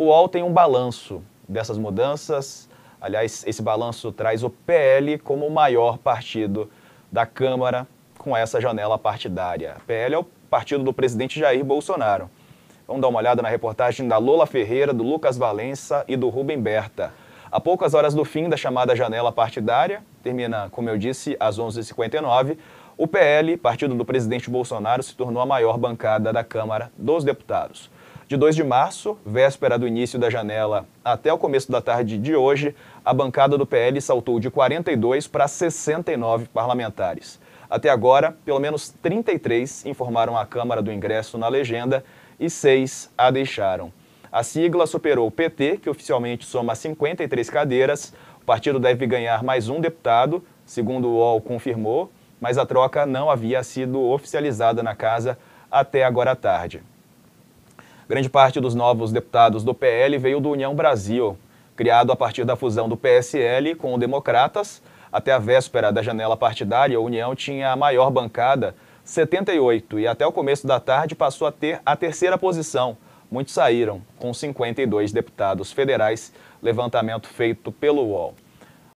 o UOL tem um balanço dessas mudanças. Aliás, esse balanço traz o PL como o maior partido da Câmara com essa janela partidária. O PL é o partido do presidente Jair Bolsonaro. Vamos dar uma olhada na reportagem da Lola Ferreira, do Lucas Valença e do Rubem Berta. A poucas horas do fim da chamada janela partidária, termina, como eu disse, às 11h59, o PL, partido do presidente Bolsonaro, se tornou a maior bancada da Câmara dos Deputados. De 2 de março, véspera do início da janela, até o começo da tarde de hoje, a bancada do PL saltou de 42 para 69 parlamentares. Até agora, pelo menos 33 informaram a Câmara do ingresso na legenda e seis a deixaram. A sigla superou o PT, que oficialmente soma 53 cadeiras. O partido deve ganhar mais um deputado, segundo o UOL confirmou, mas a troca não havia sido oficializada na casa até agora à tarde. Grande parte dos novos deputados do PL veio do União Brasil, criado a partir da fusão do PSL com o Democratas. Até a véspera da janela partidária, a União tinha a maior bancada, 78, e até o começo da tarde passou a ter a terceira posição. Muitos saíram, com 52 deputados federais, levantamento feito pelo UOL.